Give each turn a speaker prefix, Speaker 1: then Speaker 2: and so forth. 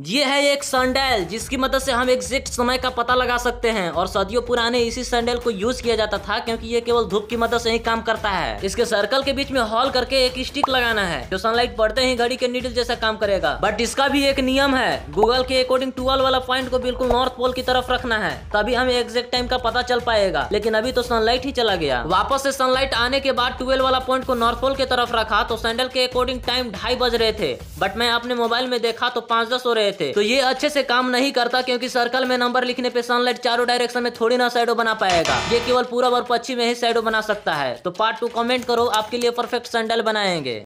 Speaker 1: ये है एक संडैल जिसकी मदद से हम एग्जैक्ट समय का पता लगा सकते हैं और सदियों पुराने इसी संडैल को यूज किया जाता था क्योंकि ये केवल धूप की मदद से ही काम करता है इसके सर्कल के बीच में हॉल करके एक स्टिक लगाना है जो सनलाइट पड़ते ही घड़ी के नीडल जैसा काम करेगा बट इसका भी एक नियम है गूगल के अकॉर्डिंग ट्वेल्व वाला पॉइंट को बिल्कुल नॉर्थ पोल की तरफ रखना है तभी हमें एग्जैक्ट टाइम का पता चल पाएगा लेकिन अभी तो सनलाइट ही चला गया वापस से सनलाइट आने के बाद ट्वेल्व वाला पॉइंट को नॉर्थ पोल की तरफ रखा तो सैंडल के अकॉर्डिंग टाइम ढाई बज रहे थे बट मैं अपने मोबाइल में देखा तो पाँच दस हो रहे रहे थे तो ये अच्छे से काम नहीं करता क्योंकि सर्कल में नंबर लिखने पे सनलाइट चारों डायरेक्शन में थोड़ी ना साइडो बना पाएगा ये केवल पूरब और पश्चिम में ही साइडो बना सकता है तो पार्ट टू कमेंट करो आपके लिए परफेक्ट
Speaker 2: सैंडल बनाएंगे